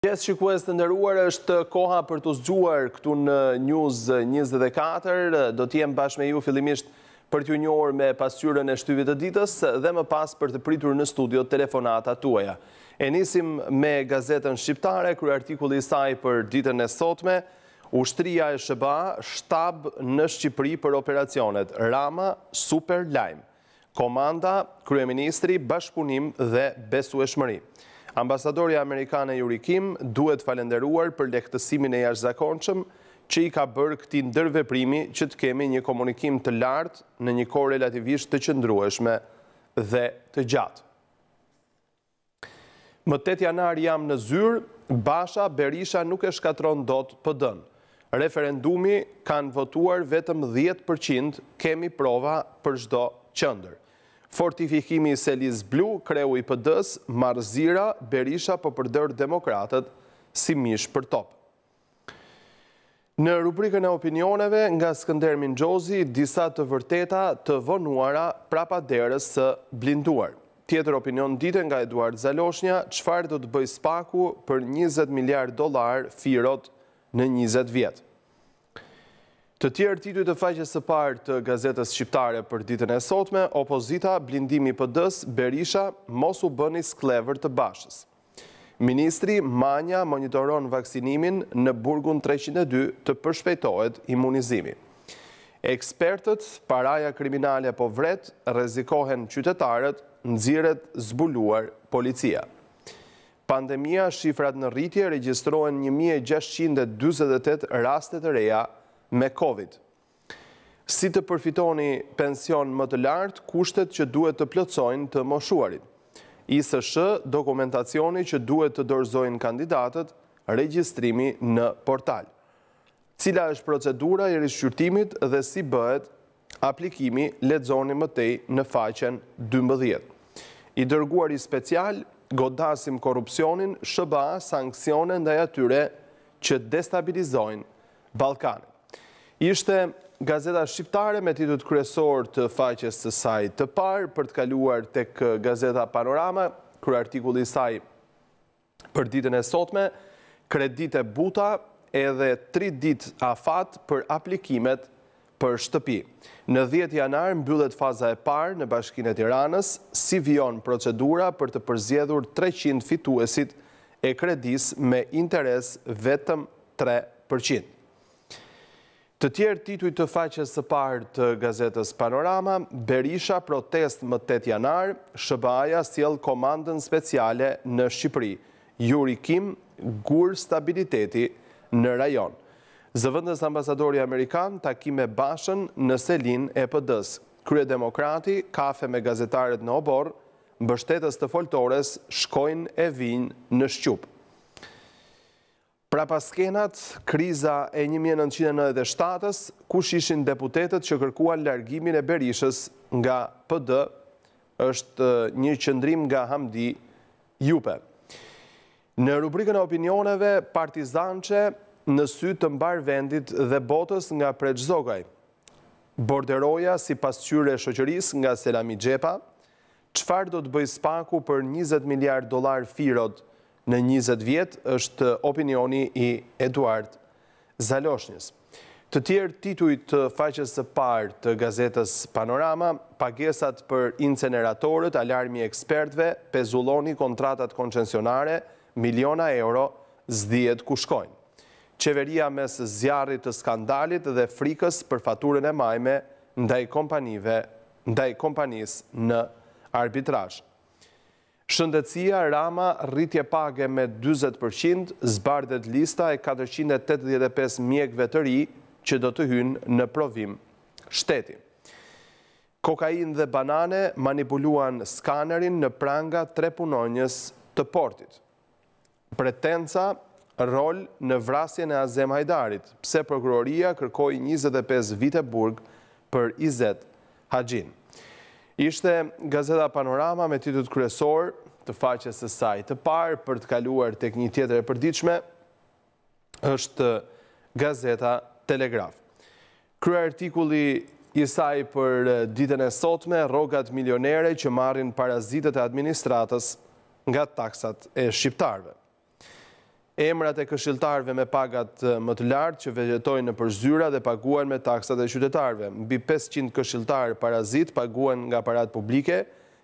Gjesë shikues të ndërruar është koha për të zgjuar këtu në News 24. Do t'jem bashkë me ju fillimisht për t'ju njohër me pasyrën e shtyvit të ditës dhe më pas për të pritur në studio telefonata tuaja. E nisim me gazetën shqiptare, kërë artikulli saj për ditën e sotme, ushtria e shëba shtab në Shqipëri për operacionet Rama Super Lime, komanda, Kryeministri, bashkëpunim dhe besu e shmëri. Ambasadori Amerikane Juri Kim duhet falenderuar për lehtësimin e jashtë zakonqëm që i ka bërë këti ndërve primi që të kemi një komunikim të lartë në një ko relativisht të qëndrueshme dhe të gjatë. Më tëtë janar jam në zyrë, Basha Berisha nuk e shkatron do të pëdën. Referendumi kanë votuar vetëm 10% kemi prova për shdo qëndër. Fortifikimi i Selis Blu, kreu i pëdës, Marzira, Berisha për po përdër demokratët si mish për top. Në rubrikën e opinioneve, nga Skënder Minxozi, disa të vërteta të vënuara prapa derës së blinduar. Tjetër opinion ditë nga Eduard Zaloshnja, qëfar do të bëj spaku për 20 miljard dolar firot në 20 vjetë. Të tjerë tituj të faqës së parë të Gazetës Shqiptare për ditën e sotme, opozita, blindimi për dës, berisha, mos u bëni sklever të bashës. Ministri, manja, monitoron vaksinimin në burgun 302 të përshpejtohet imunizimi. Ekspertët, paraja kriminale po vret, rezikohen qytetarët, nëziret zbuluar policia. Pandemia, shifrat në rritje, registrohen 1628 rastet e reja me Covid. Si të përfitoni pension më të lartë, kushtet që duhet të plëcojnë të moshuarit. I së shë, dokumentacioni që duhet të dorzojnë kandidatët, registrimi në portal. Cila është procedura i rishqyrtimit dhe si bëhet aplikimi ledzoni mëtej në faqen 12. I dërguar i special, godasim korupcionin, shëba sankcionen ndaj atyre që destabilizojnë Balkanë ishte Gazeta Shqiptare me titut kresor të faqes të saj të parë për të kaluar tek eh, Gazeta Panorama, kërë artikulli saj për ditën e sotme, kredit e buta edhe 3 dit a fat për aplikimet për shtëpi. Në 10 janar, mbyllet faza e parë në bashkinet Iranës, si vion procedura për të përzjedhur 300 fituesit e kredis me interes vetëm 3%. Të tjerë tituj të faqes së parë të gazetës Panorama, Berisha protest më 8 janar, Shëbaja s'jel komandën speciale në Shqipëri, Juri Kim, gurë stabiliteti në rajon. Zëvëndës ambasadori Amerikan, takime bashën në selin e pëdës, Krye Demokrati, kafe me gazetaret në oborë, bështetës të foltores, shkojnë e vinë në Shqipë. Pra paskenat, kriza e 1997-ës, kush ishin deputetet që kërkuan largimin e Berishës nga PD, është një qëndrim nga Hamdi Jupe. Në rubrikën e opinioneve, partizanqe në sy të mbarë vendit dhe botës nga preqzogaj, borderoja si pasqyre shëqëris nga Selami Gjepa, qfar do të bëjë spaku për 20 miliard dolar firot në 20 vjetë është opinioni i Eduard Zaloshnjës. Të tjerë tituj të faqës të parë të gazetës Panorama, pagesat për inceneratorët, alarmi ekspertve, pezulloni kontratat koncensionare, miliona euro, zdijet ku shkojnë. Qeveria mes zjarit të skandalit dhe frikës për faturën e majme ndaj kompanive, ndaj kompanis në arbitrashë. Shëndetsia, Rama, rritje page me 20%, zbardet lista e 485 mjekve të ri që do të hynë në provim shteti. Kokain dhe banane manipuluan skanerin në pranga tre punonjës të portit. Pretenca, rol në vrasje në Azem Hajdarit, pse prokuroria kërkoj 25 vite burg për izet hajinë. Ishte Gazeta Panorama me titut kryesor të faqes së saj të parë për të kaluar tek një tjetër e përditshme është Gazeta Telegraf. Krye artikulli i saj për ditën e sotme, rrogat milionere që marrin parazitët e administratës nga taksat e shqiptarëve emrat e këshiltarve me pagat më të lartë që vegetojnë në përzyra dhe paguan me taksat e qytetarve. Bi 500 këshiltarë parazit paguan nga parat publike,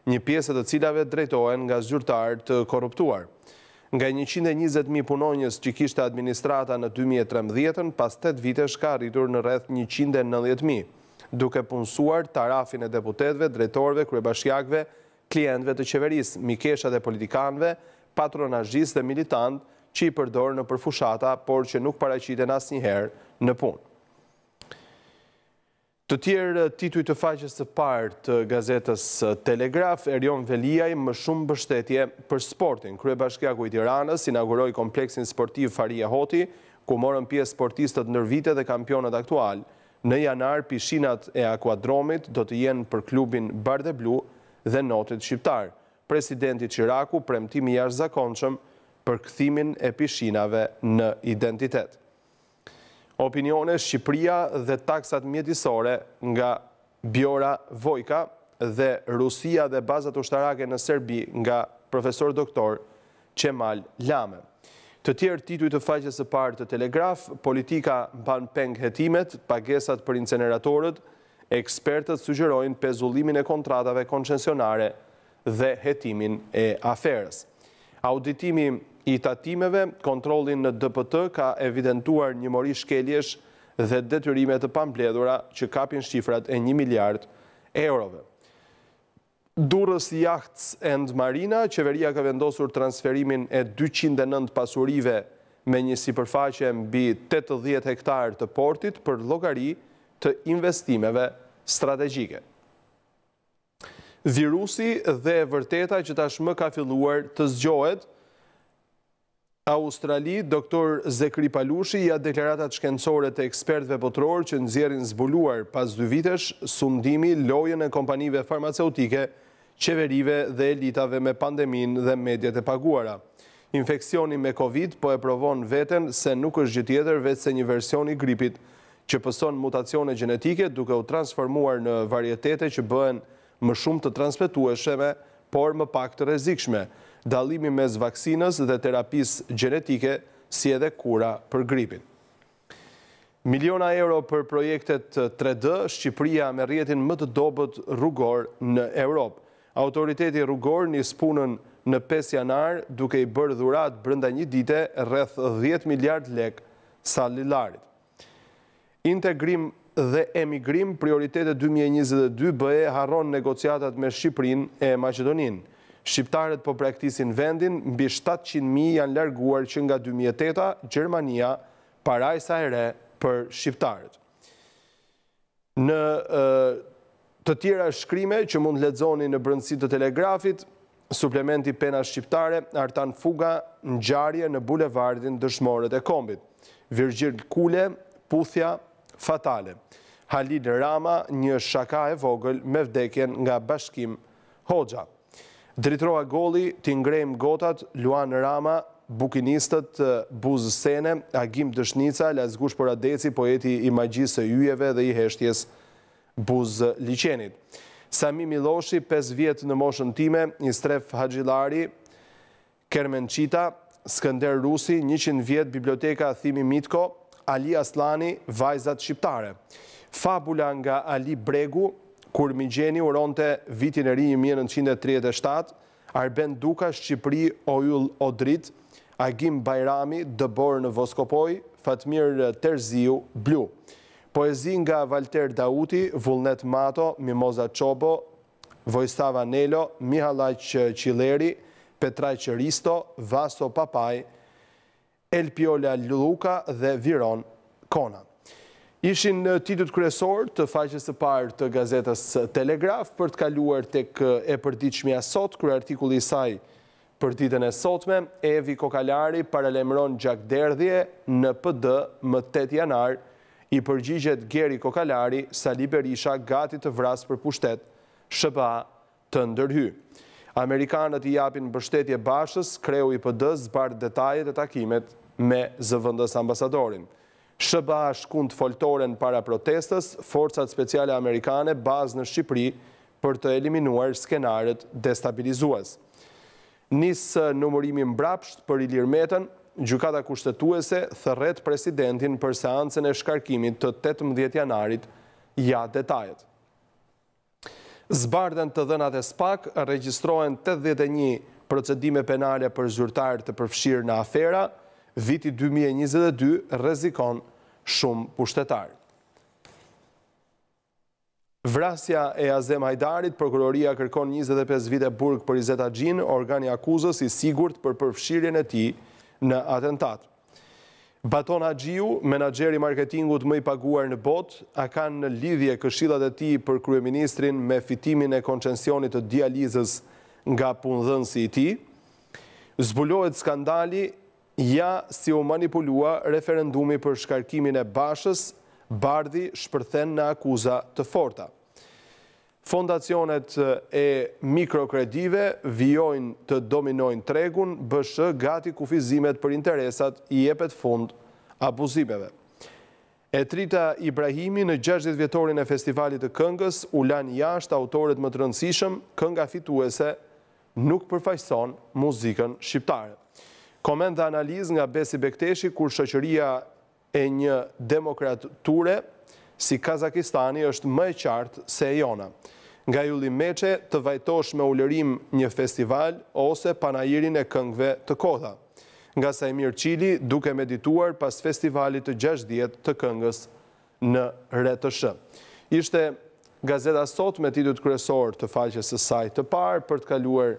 një pjesët të cilave drejtojnë nga zyrtarë të korruptuar. Nga 120.000 punonjës që kishtë administrata në 2013-ën, pas 8 vite shka rritur në rreth 190.000, duke punësuar tarafin e deputetve, drejtorve, krebashjakve, klientve të qeveris, mikesha dhe politikanve, patronajgjis dhe militantë, që i përdorë në përfushata, por që nuk paraqiten asnjëherë në punë. Të tjerë tituj të faqës të parë të gazetës Telegraf, Erion Veliaj më shumë bështetje për sportin. Krye bashkjaku i Tiranës inauguroi kompleksin sportiv Faria Hoti, ku morën pjesë sportistët në vite dhe kampionat aktual. Në janar, pishinat e akuadromit do të jenë për klubin Bardeblu dhe notit shqiptar. Presidenti Qiraku, premtimi jash zakonqëm, për këthimin e pishinave në identitet. Opinione Shqipria dhe taksat mjetisore nga Bjora Vojka dhe Rusia dhe bazat ushtarake në Serbi nga profesor doktor Qemal Lame. Të tjerë tituj të faqës së partë të telegraf, politika mban peng hetimet, pagesat për inceneratorët, ekspertët sugjerojnë pezullimin e kontratave konqensionare dhe hetimin e aferës. Auditimi i tatimeve, kontrolin në DPT ka evidentuar një mori shkeljesh dhe detyrimet të pambledhura që kapin shqifrat e një miliard eurove. Durës Jachts and Marina, qeveria ka vendosur transferimin e 209 pasurive me një si përfaqe mbi 80 hektar të portit për logari të investimeve strategike. Virusi dhe vërteta që tashmë ka filluar të zgjohet, Australi, doktor Zekri Palushi, ja deklaratat shkencore të ekspertve potror që në zjerin zbuluar pas 2 vitesh, sundimi lojën e kompanive farmaceutike, qeverive dhe elitave me pandemin dhe medjet e paguara. Infekcioni me Covid po e provon veten se nuk është gjithjetër vetë se një version i gripit që pëson mutacione genetike duke u transformuar në varietete që bëhen më shumë të transpetuesheme, por më pak të rezikshme dalimi mes vaksinës dhe terapis gjenetike si edhe kura për gripin. Miliona euro për projektet 3D, Shqipëria me rjetin më të dobët rrugor në Europë. Autoriteti rrugor një spunën në 5 janar duke i bërë dhurat brënda një dite rreth 10 miliard lek salilarit. Integrim dhe emigrim, prioritetet 2022 bëhe harron negociatat me Shqiprin e Macedoninë. Shqiptarët po praktisin vendin, mbi 700.000 janë larguar që nga 2008-a Gjermania parajsa e re për Shqiptarët. Në të tjera shkrime që mund ledzoni në brëndësit të telegrafit, suplementi pena shqiptare artan fuga në gjarje në bulevardin dëshmorët e kombit. Virgjir Kule, Puthja, Fatale. Halil Rama, një shaka e vogël me vdekjen nga bashkim Hoxha dritroa goli, ti gotat, Luan Rama, Bukinistët, Buzë Sene, Agim Dëshnica, Lazgush Poradeci, poeti i magjisë jujeve dhe i heshtjes Buzë Licenit. Sami Miloshi, 5 vjetë në moshën time, Istref Kermen Kermençita, Skender Rusi, 100 vjetë biblioteka Thimi Mitko, Ali Aslani, Vajzat Shqiptare. Fabula nga Ali Bregu, kur Migeni uronte vitin e ri 1937, Arben Duka, Shqipri, Ojul Odrit, Agim Bajrami, Dëbor në Voskopoj, Fatmir Terziu, Blu. Poezi nga Valter Dauti, Vullnet Mato, Mimoza Qobo, Vojstava Nelo, Mihalaq Qileri, Petraj Qëristo, Vaso Papaj, Elpiola Luka dhe Viron Konan. Ishin titut kresor të faqës të parë të gazetas Telegraf për të kaluar të kë e përdiqmja sot, kërë artikulli saj për ditën e sotme, Evi Kokalari paralemron gjak derdhje në PD më 8 janar, i përgjigjet Geri Kokalari, Sali Berisha gati të vras për pushtet, shëpa të ndërhy. Amerikanët i japin bështetje bashës, kreu i PD zbarë detajet e takimet me zëvëndës ambasadorinë. Shëba shkund foltoren para protestës, forcat speciale amerikane bazë në Shqipëri për të eliminuar skenaret destabilizuas. Nisë numërimi mbrapsht për Ilir lirmetën, gjukata kushtetuese thërret presidentin për seancën e shkarkimit të 18 janarit ja detajet. Zbardën të dënat e spak, registrojen 81 procedime penale për zyrtarë të përfshirë në afera, viti 2022 rrezikon shumë pushtetar. Vrasja e Azem Hajdarit, Prokuroria kërkon 25 vite burg për Izeta Gjin, organi akuzës i sigurt për përfshirjen e ti në atentat. Baton Ajiu, menageri marketingut më i paguar në bot, a kanë në lidhje këshillat e ti për Kryeministrin me fitimin e koncensionit të dializës nga punë dhënësi i ti, zbulohet skandali, Ja, si o manipulua referendumi për shkarkimin e bashës, bardhi shpërthen në akuza të forta. Fondacionet e mikrokredive vjojnë të dominojnë tregun, bëshë gati kufizimet për interesat i epet fund abuzimeve. E trita Ibrahimi në 60 vjetorin e festivalit të këngës, u lanë jashtë autorit më të rëndësishëm, kënga fituese nuk përfajson muzikën shqiptarët. Komend dhe analiz nga Besi Bekteshi, kur shëqëria e një demokrature, si Kazakistani, është më e qartë se e jona. Nga Juli Meqe të vajtosh me ullërim një festival ose panajirin e këngve të kota. Nga Sajmir Qili duke medituar pas festivalit të gjashdjet të këngës në retëshë. Ishte gazeta sot me titut kresor të faqës e sajtë të parë për të kaluar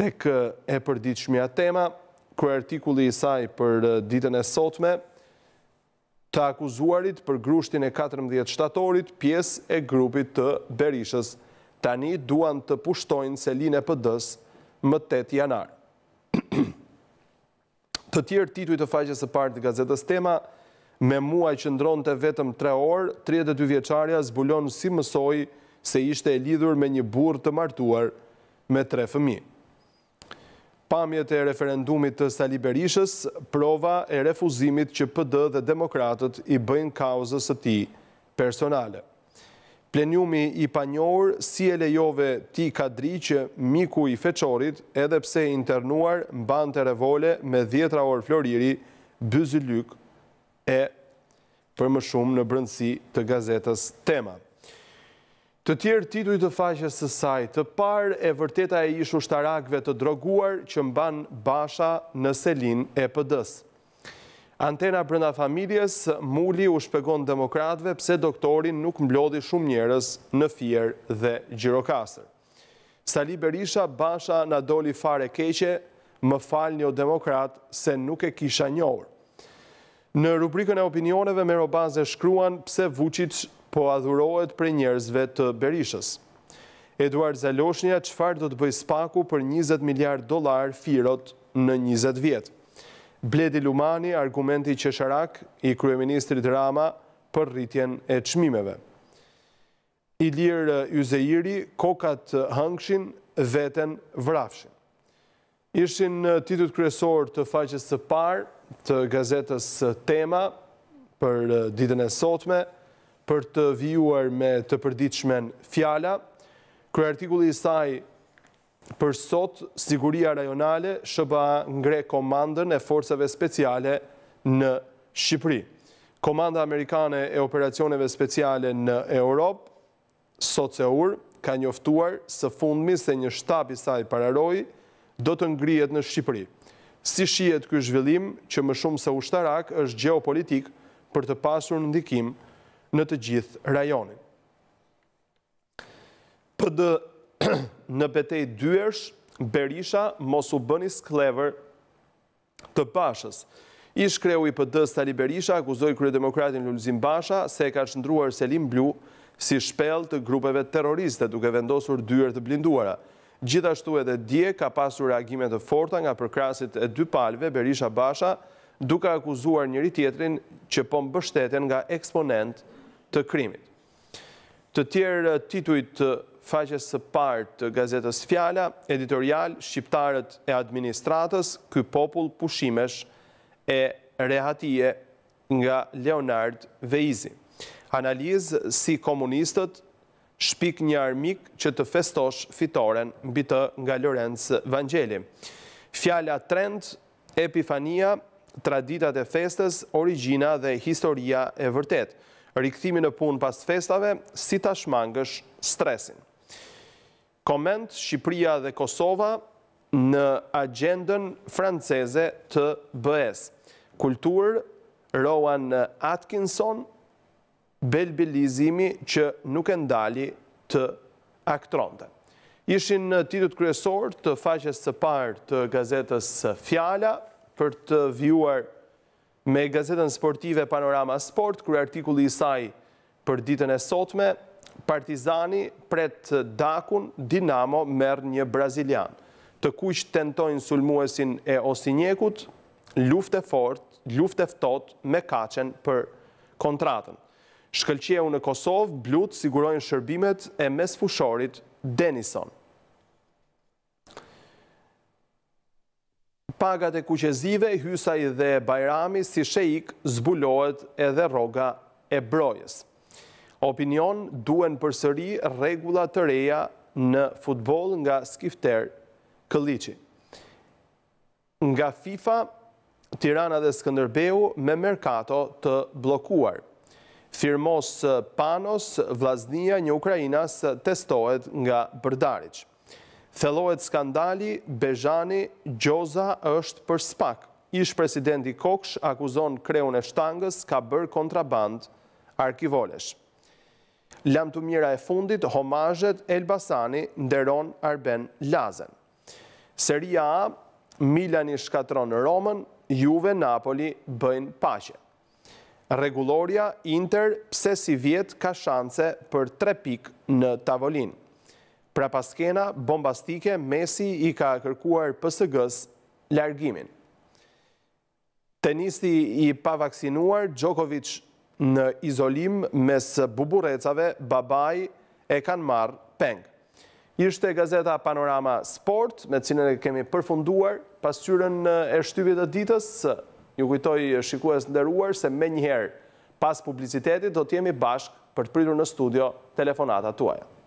tek e përdit tema, kërë artikulli i saj për ditën e sotme, të akuzuarit për grushtin e 14 shtatorit pjesë e grupit të Berishës. Tani duan të pushtojnë se linë e pëdës më 8 janar. Të tjerë tituj të faqës e partë të gazetës tema, me muaj që ndronë të vetëm 3 orë, 32 vjeqarja zbulon si mësoj se ishte e lidhur me një burë të martuar me 3 fëmijë pamjet e referendumit të Sali Berishës, prova e refuzimit që PD dhe demokratët i bëjnë kauzës të ti personale. Plenjumi i panjohër si e lejove ti kadri që miku i feqorit edhepse internuar në bandë të revole me djetra orë floriri Bëzilyk e për më shumë në brëndësi të gazetës temat. Të tjerë tituj të faqës së saj, të parë e vërteta e ishu shtarakve të droguar që mban basha në selin e pëdës. Antena brënda familjes, Muli u shpegon demokratve pse doktorin nuk mblodhi shumë njerës në firë dhe gjirokasër. Sali Berisha, basha në doli fare keqe, më falë një demokrat se nuk e kisha njohër. Në rubrikën e opinioneve, Merobaze shkruan pse vucit po adhurohet për njerëzve të berishës. Eduard Zaloshnja, qëfar do të bëj spaku për 20 miljard dolar firot në 20 vjetë? Bledi Lumani, argumenti qesharak i Kryeministrit Rama për rritjen e qmimeve. Ilir Yzeiri, kokat hëngshin, veten vrafshin. Ishin titut kryesor të faqës të par të gazetës tema për ditën e sotme, për të vijuar me të përdiqmen fjala. Kërë artikulli i saj për sot, Siguria Rajonale shëba ngre komandën e forcave speciale në Shqipëri. Komanda Amerikane e operacioneve speciale në Europë, sot se urë, ka njoftuar së fundmi se një shtab i saj pararoj do të ngrijet në Shqipëri. Si shijet kështë zhvillim që më shumë se ushtarak është geopolitik për të pasur në ndikim nështë në të gjithë rajonin. PD në betej dyërsh, Berisha mos u bëni sklever të bashës. Ish kreu i PD stali Berisha akuzoi demokratin Lulzim Basha se ka shëndruar Selim Blu si shpel të grupeve terroriste duke vendosur dyër të blinduara. Gjithashtu edhe Dje ka pasur reagimet të forta nga përkrasit e dy palve Berisha Basha duke akuzuar njëri tjetrin që po mbështetjen nga eksponent të bashës të krimit. Të tjerë titujt të faqes së partë të gazetës Fjala, editorial Shqiptarët e Administratës, ky popull pushimesh e rehatije nga Leonard Veizi. Analizë si komunistët, shpik një armik që të festosh fitoren bitë nga Lorenz Vangeli. Fjala trend, epifania, traditat e festës, origina dhe historia e vërtetë rikëthimi në punë pas festave, si ta shmangësh stresin. Komend Shqipria dhe Kosova në agendën franceze të bëhes. Kultur, Rowan Atkinson, belbilizimi që nuk e ndali të aktronte. Ishin në titut kryesor të faqes së parë të gazetës Fjala për të vjuar me gazetën sportive Panorama Sport, kërë artikulli i saj për ditën e sotme, Partizani pret dakun Dinamo merë një Brazilian. Të kush tentojnë sulmuesin e Osinjekut, luft e fort, luft e ftot me kachen për kontratën. u në Kosovë, blut sigurojnë shërbimet e mes fushorit Denison. shpagat e kuqezive, hysaj dhe bajrami, si sheik, zbulohet edhe roga e brojes. Opinion duen përsëri regula të reja në futbol nga Skifter Këllici. Nga FIFA, Tirana dhe Skëndërbeu me merkato të blokuar. Firmos Panos, Vlaznia, një Ukrajinas, testohet nga Bërdariqë. Thelohet skandali, Bejani, Gjoza është për spak. Ish presidenti Koksh akuzon kreun e shtangës ka bërë kontraband arkivolesh. Lam të mjera e fundit, homajet Elbasani nderon Arben Lazen. Seria A, Milani shkatron Romën, Juve Napoli bëjnë pashe. Reguloria Inter pse si ka shance për 3 pik në tavolinë. Pra paskena bombastike, Messi i ka kërkuar PSG-s largimin. Tenisti i pavaksinuar, Djokovic në izolim mes buburecave, babaj e kanë marë peng. Ishte gazeta Panorama Sport, me cine ne kemi përfunduar, pasyren e shtyvit e ditës, ju kujtoj shikues deruar, se me njëherë pas publicitetit do t'jemi bashk për të pritur në studio telefonata tuaja.